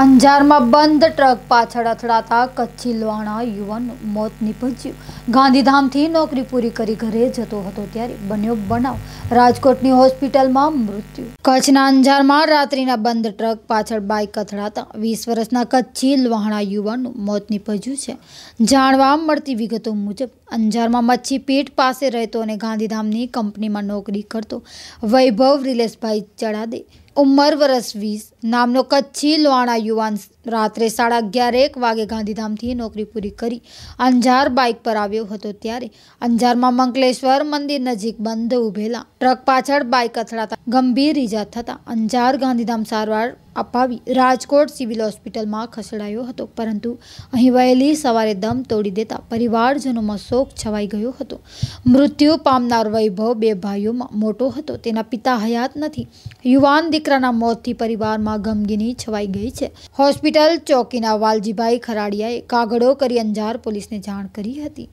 અંજારમાં બંધ ટ્રક પાછળ અથડાતા કચ્છી લોહાણા યુવાનનું મોત નિપજ્યું ગાંધીધામથી નોકરી પૂરી કરી ઘરે જતો હતો ત્યારે બન્યો બનાવ રાજકોટની હોસ્પિટલમાં મૃત્યુ કચ્છના અંજારમાં રાત્રિના બંધ ટ્રક પાછળ બાઇક અથડાતા વીસ વર્ષના કચ્છી લોહાણા યુવાનનું મોત નીપજ્યું છે જાણવા મળતી વિગતો મુજબ અંજારમાં મચ્છી મચ્છીપેટ પાસે રહેતો અને ગાંધીધામની કંપનીમાં નોકરી કરતો વૈભવ રિલેશભાઈ ચડાદે ઉંમર વરસ વીસ નામનો કચ્છી લોહાણા યુવાન રાત્રે સાડા અગિયાર એક વાગે ગાંધીધામથી નોકરી પૂરી કરી અંજાર બાઇક પર આવ્યો હતો ત્યારે અંજારમાં મંગલેશ્વર મંદિર નજીક બંધ ઉભેલા ટ્રક પાછળ બાઇક અથડાતા ગંભીર ઇજા થતા અંજાર ગાંધીધામ સારવાર અપાવી રાજકોટ સિવિલ હોસ્પિટલમાં ખસેડાયો હતો પરંતુ અહીં વહેલી સવારે દમ તોડી દેતા પરિવારજનોમાં શોક છવાઈ ગયો હતો મૃત્યુ પામનાર વૈભવ બે ભાઈઓમાં મોટો હતો તેના પિતા હયાત નથી યુવાન દીકરાના મોતથી પરિવારમાં ગમગીની છવાઈ ગઈ છે હોસ્પિટલ હોસ્પિટલ ચોકીના વાલજીભાઈ ખરાડિયાએ કાગડો કરી અંજાર પોલીસને જાણ કરી હતી